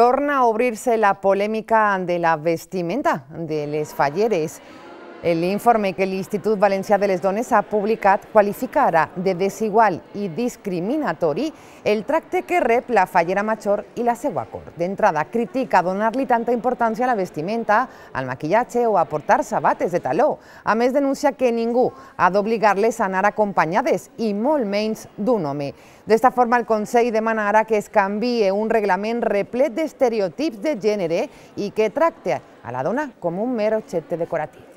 Torna a abrirse la polémica de la vestimenta de les falleres. L'informe que l'Institut Valencià de les Dones ha publicat qualifica ara de desigual i discriminatori el tracte que rep la fallera major i la seva cor. D'entrada, critica donar-li tanta importància a la vestimenta, al maquillatge o a portar sabates de taló. A més, denuncia que ningú ha d'obligar-les a anar acompanyades i molt menys d'un home. D'esta forma, el Consell demana ara que es canvie un reglament replet d'estereotips de gènere i que tracte a la dona com un mer objecte decoratiu.